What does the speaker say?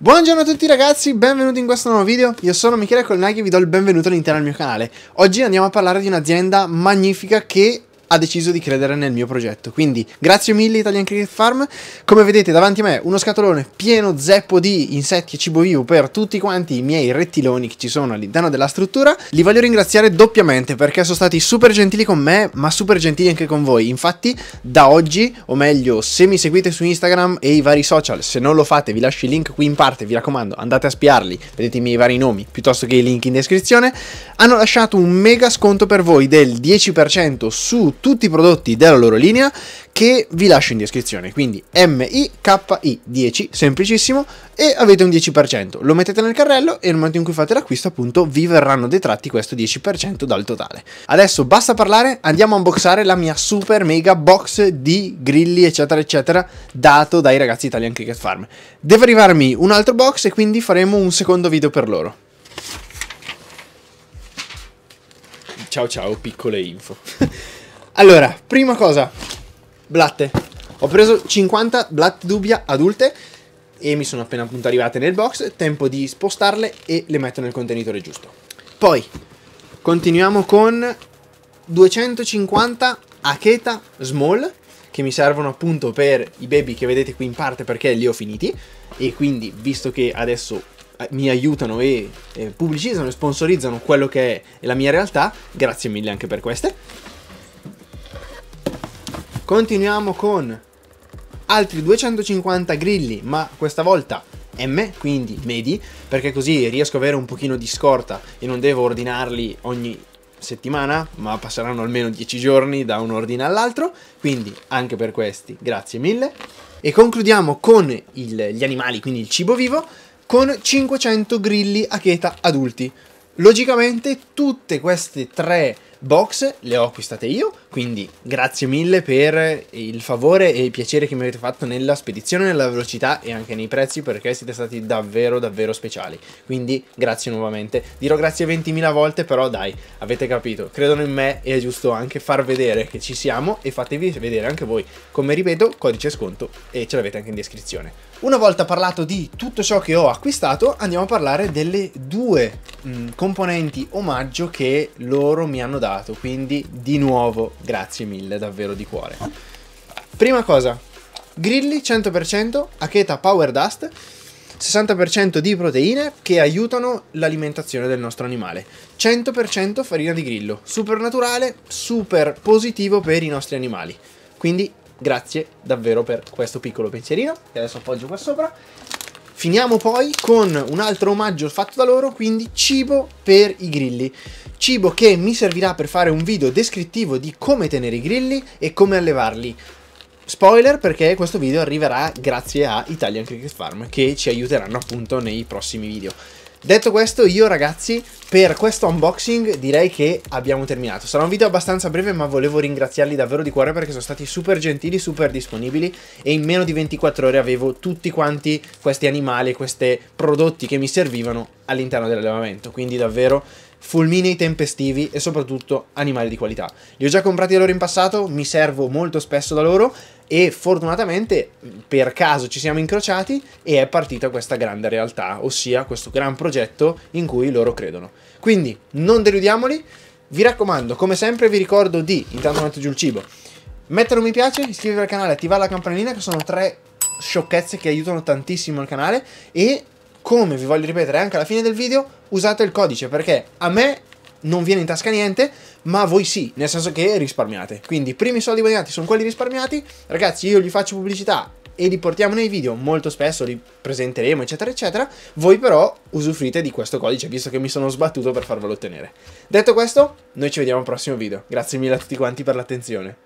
Buongiorno a tutti ragazzi, benvenuti in questo nuovo video, io sono Michele Colnaghi e vi do il benvenuto all'interno del mio canale. Oggi andiamo a parlare di un'azienda magnifica che ha deciso di credere nel mio progetto. Quindi grazie mille Italian Cricket Farm. Come vedete davanti a me uno scatolone pieno zeppo di insetti e cibo vivo per tutti quanti i miei rettiloni che ci sono all'interno della struttura. Li voglio ringraziare doppiamente perché sono stati super gentili con me, ma super gentili anche con voi. Infatti da oggi, o meglio se mi seguite su Instagram e i vari social, se non lo fate vi lascio il link qui in parte, vi raccomando andate a spiarli, vedete i miei vari nomi piuttosto che i link in descrizione, hanno lasciato un mega sconto per voi del 10% su tutti i prodotti della loro linea che vi lascio in descrizione. Quindi MIKI10, semplicissimo, e avete un 10%. Lo mettete nel carrello e nel momento in cui fate l'acquisto appunto vi verranno detratti questo 10% dal totale. Adesso basta parlare, andiamo a unboxare la mia super mega box di grilli eccetera eccetera dato dai ragazzi Italian Cricket Farm. Deve arrivarmi un altro box e quindi faremo un secondo video per loro. Ciao ciao, piccole info. Allora, prima cosa, blatte. Ho preso 50 blatte dubbia adulte e mi sono appena appunto arrivate nel box, tempo di spostarle e le metto nel contenitore giusto. Poi, continuiamo con 250 Aketa Small, che mi servono appunto per i baby che vedete qui in parte perché li ho finiti e quindi visto che adesso eh, mi aiutano e, e pubblicizzano e sponsorizzano quello che è la mia realtà, grazie mille anche per queste. Continuiamo con altri 250 grilli, ma questa volta M, quindi medi, perché così riesco ad avere un pochino di scorta e non devo ordinarli ogni settimana, ma passeranno almeno 10 giorni da un ordine all'altro, quindi anche per questi grazie mille. E concludiamo con il, gli animali, quindi il cibo vivo, con 500 grilli a cheta adulti. Logicamente tutte queste tre box le ho acquistate io, quindi grazie mille per il favore e il piacere che mi avete fatto nella spedizione, nella velocità e anche nei prezzi perché siete stati davvero davvero speciali. Quindi grazie nuovamente. Dirò grazie 20.000 volte, però dai, avete capito, credono in me e è giusto anche far vedere che ci siamo e fatevi vedere anche voi. Come ripeto, codice sconto e ce l'avete anche in descrizione. Una volta parlato di tutto ciò che ho acquistato, andiamo a parlare delle due mh, mm, componenti omaggio che loro mi hanno dato dato, quindi di nuovo grazie mille davvero di cuore. Prima cosa, grilli 100%, acheta Power Dust, 60% di proteine che aiutano l'alimentazione del nostro animale. 100% farina di grillo, super naturale, super positivo per i nostri animali. Quindi grazie davvero per questo piccolo pensierino che adesso appoggio qua sopra. Finiamo poi con un altro omaggio fatto da loro, quindi cibo per i grilli cibo che mi servirà per fare un video descrittivo di come tenere i grilli e come allevarli. Spoiler perché questo video arriverà grazie a Italian Cricket Farm che ci aiuteranno appunto nei prossimi video. Detto questo, io ragazzi, per questo unboxing direi che abbiamo terminato. Sarà un video abbastanza breve, ma volevo ringraziarli davvero di cuore perché sono stati super gentili, super disponibili e in meno di 24 ore avevo tutti quanti questi animali, questi prodotti che mi servivano all'interno dell'allevamento. Quindi davvero fulminei tempestivi e soprattutto animali di qualità. Li ho già comprati da loro in passato, mi servo molto spesso da loro e fortunatamente per caso ci siamo incrociati e è partita questa grande realtà, ossia questo gran progetto in cui loro credono. Quindi non deludiamoli, vi raccomando, come sempre vi ricordo di, intanto metto giù il cibo, mettere un mi piace, iscrivervi al canale, attivare la campanellina che sono tre sciocchezze che aiutano tantissimo il canale e come vi voglio ripetere anche alla fine del video, usate il codice perché a me non viene in tasca niente, ma voi sì, nel senso che risparmiate. Quindi i primi soldi guadagnati sono quelli risparmiati, ragazzi io gli faccio pubblicità e li portiamo nei video molto spesso, li presenteremo eccetera eccetera, voi però usufruite di questo codice visto che mi sono sbattuto per farvelo ottenere. Detto questo, noi ci vediamo al prossimo video, grazie mille a tutti quanti per l'attenzione.